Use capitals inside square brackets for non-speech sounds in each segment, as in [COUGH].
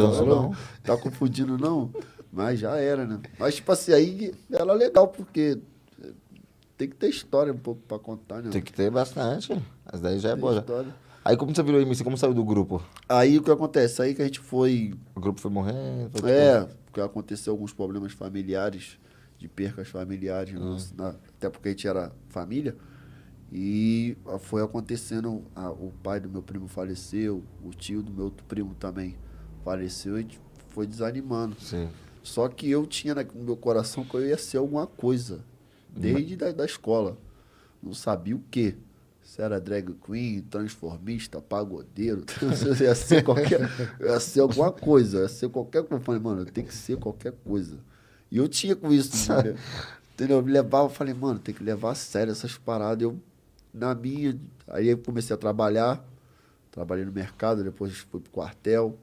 Danço não. Tá confundindo, não? Mas já era, né? Mas, tipo assim, aí ela é legal, porque tem que ter história um pouco pra contar, né? Tem que ter bastante. Mas daí já é boa. História. Aí como você virou MC? Como saiu do grupo? Aí o que acontece? Aí que a gente foi. O grupo foi morrendo? Foi é, porque aconteceu alguns problemas familiares, de percas familiares, hum. na... até porque a gente era família. E foi acontecendo, a... o pai do meu primo faleceu, o tio do meu outro primo também faleceu e tipo, foi desanimando. Sim. Só que eu tinha no meu coração que eu ia ser alguma coisa, desde da, da escola. Não sabia o quê. Se era drag queen, transformista, pagodeiro, [LAUGHS] ia ser [LAUGHS] qualquer. ia ser alguma coisa, ia ser qualquer coisa. Eu falei, mano, tem que ser qualquer coisa. E eu tinha com isso, sabe? [LAUGHS] Entendeu? Eu me levava, falei, mano, tem que levar a sério essas paradas. Eu, na minha. Aí eu comecei a trabalhar, trabalhei no mercado, depois fui pro quartel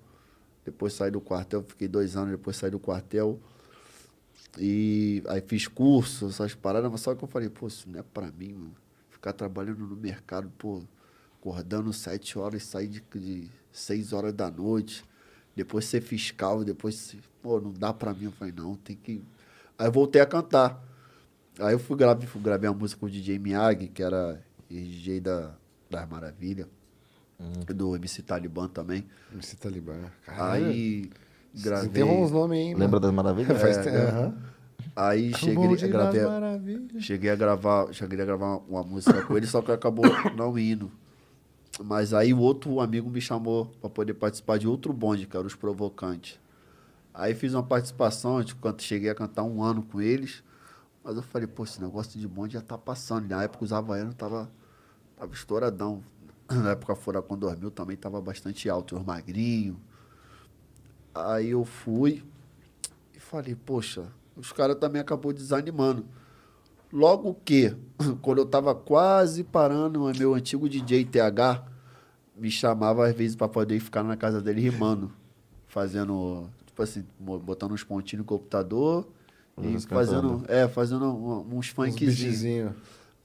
depois saí do quartel, fiquei dois anos, depois saí do quartel. E aí fiz curso, essas paradas, mas só que eu falei, pô, isso não é pra mim, mano. Ficar trabalhando no mercado, pô, acordando sete horas, sair de, de seis horas da noite, depois ser fiscal, depois, pô, não dá pra mim. Eu falei, não, tem que. Aí voltei a cantar. Aí eu fui gravar, fui gravei a música com o DJ Miyagi, que era DJ da, das Maravilhas. Do MC Talibã também. MC Talibã, caralho. Aí gravei... Tem uns nomes aí, Lembra das Maravilhas? É, faz é, tempo. Uhum. Aí é cheguei, a gravei, cheguei a gravar, cheguei a gravar uma música com ele, só que acabou não indo. Mas aí o outro amigo me chamou para poder participar de outro bonde, que era os Provocantes. Aí fiz uma participação, quando cheguei a cantar um ano com eles. Mas eu falei, pô, esse negócio de bonde já tá passando. Na época os havaianos tava, tava estouradão. [CLEARS THROAT] na época fora quando dormiu também estava bastante alto, os magrinho. Aí eu fui e falei, poxa, os caras também acabou desanimando. Logo que, [CLEARS THROAT] quando eu estava quase parando, meu antigo DJ TH me chamava às vezes para poder ficar na casa dele rimando, [LAUGHS] fazendo, tipo assim, botando uns pontinhos no computador Vamos e fazendo, cantando. é, fazendo uns funkzinhos.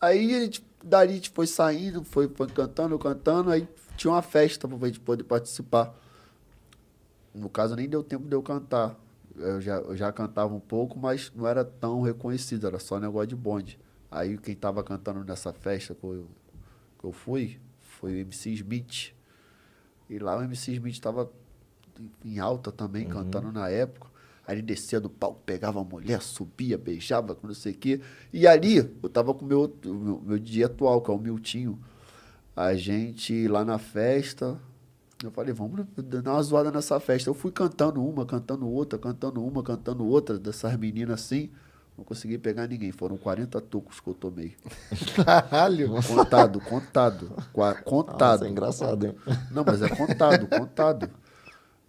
Aí a gente tipo, dali a tipo, gente foi saindo, foi, foi cantando, cantando, aí tinha uma festa pra gente poder participar. No caso, nem deu tempo de eu cantar. Eu já, eu já cantava um pouco, mas não era tão reconhecido, era só negócio de bonde. Aí quem tava cantando nessa festa que eu, que eu fui foi o MC Smith. E lá o MC Smith tava em alta também, uhum. cantando na época. Ali descia do palco, pegava a mulher, subia, beijava, não sei o quê. E ali, eu tava com meu, o meu, meu atual, que é o Miltinho. A gente lá na festa, eu falei, vamos dar uma zoada nessa festa. Eu fui cantando uma, cantando outra, cantando uma, cantando outra, dessas meninas assim. Não consegui pegar ninguém. Foram 40 tocos que eu tomei. Caralho! Contado, contado. Contado. Nossa, é engraçado, hein? Não, mas é contado, contado.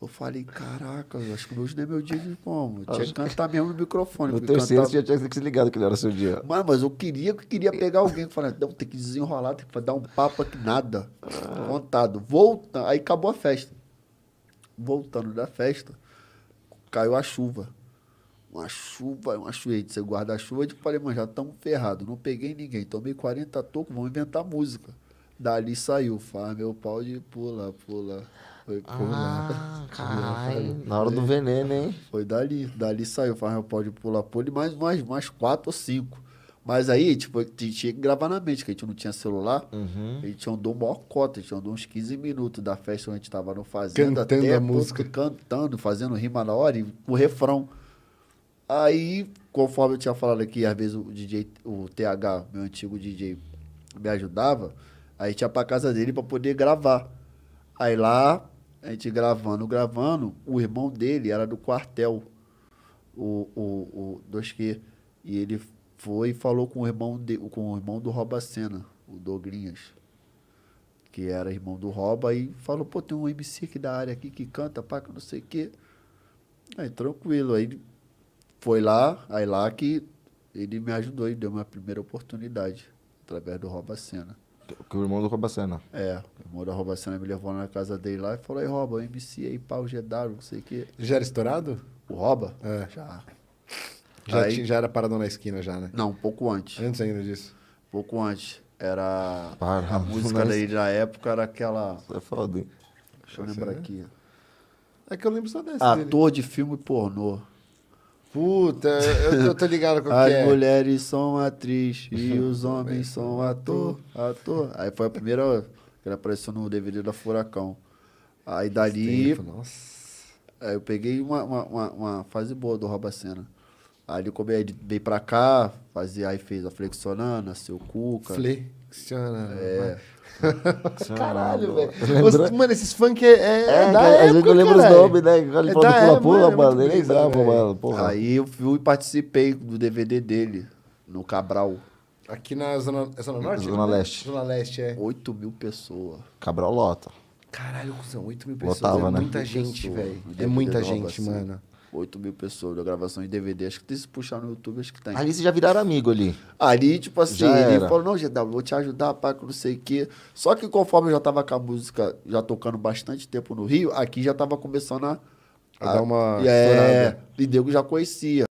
Eu falei, caraca, eu acho que hoje é meu dia de como? Tinha que cantar mesmo no microfone. No terceiro cantava... já tinha que se ligado que era seu dia. Mas, mas eu queria, queria pegar alguém que falasse, não, tem que desenrolar, tem que dar um papo aqui, nada. Contado. Ah. Volta, aí acabou a festa. Voltando da festa, caiu a chuva. Uma chuva, uma chuva, você guarda-chuva, eu falei, mas já estamos ferrados. Não peguei ninguém, tomei 40 tocos, vamos inventar música. Dali saiu, faz meu pau de pula, pula. Foi pular. Ah, caralho. [LAUGHS] Na hora do veneno, hein? Foi dali. Dali saiu, faz meu pau de pula, pula e mais, mais, mais quatro ou cinco. Mas aí, tipo, a gente tinha que gravar na mente, que a gente não tinha celular. Uhum. A gente andou maior cota, a gente andou uns 15 minutos da festa onde a gente tava no fazenda. Cantando até a música. Cantando, fazendo rima na hora e o refrão. Aí, conforme eu tinha falado aqui, às vezes o DJ, o TH, meu antigo DJ, me ajudava. Aí a gente ia pra casa dele pra poder gravar. Aí lá, a gente gravando, gravando, o irmão dele era do quartel, o, o, o 2Q. E ele foi e falou com o irmão, de, com o irmão do Cena o Doglinhas que era irmão do Roba, e falou, pô, tem um MC aqui da área aqui que canta, pá, que não sei o quê. Aí, tranquilo. Aí foi lá, aí lá que ele me ajudou e deu uma primeira oportunidade através do Roba Cena que o irmão do Robacena. É, o irmão do Robacena me levou na casa dele lá e falou: aí, Roba, eu MC aí, pau, GW, não sei o quê. Já era estourado? O Roba? É. Já. Já, aí... tinha, já era paradão na esquina, já, né? Não, um pouco antes. Antes ainda disso. pouco antes. Era. Para, a música dele na época era aquela. Você é foda, hein? Deixa eu lembrar é aqui. É que eu lembro só dessa. Ator dele. de filme pornô. Puta, eu, eu tô ligado com o [LAUGHS] As é. mulheres são atriz e os homens são ator, ator. Aí foi a primeira que ele apareceu no DVD da Furacão. Aí dali. Tempo, nossa. Aí eu peguei uma, uma, uma, uma fase boa do Robacena. Cena. Ali como é ele veio pra cá, fazia, aí fez a Flexionana, seu Cuca. Flexionando. É. [LAUGHS] Caralho, velho. Mano, esses funk é. é, é da a época, gente não lembra os nomes, né? É ele é falou pula-pula, é, mano. Nem lembrava, mano. Porra. Aí eu fui e participei do DVD dele, no Cabral. Aqui na Zona, é zona Norte? Zona né? Leste. Zona Leste, é. 8 mil pessoas. Cabral lota. Caralho, cuzão, 8 mil pessoas. Lotava, é, né? é muita gente, velho. É muita gente, mano. 8 mil pessoas da gravação de DVD. Acho que se puxar no YouTube, acho que tem. Ali vocês já viraram amigo ali. Ali, tipo assim, já ele era. falou, não, GW, vou te ajudar, para que não sei o quê. Só que conforme eu já tava com a música, já tocando bastante tempo no Rio, aqui já tava começando a. a dar uma. É, e Diego já conhecia.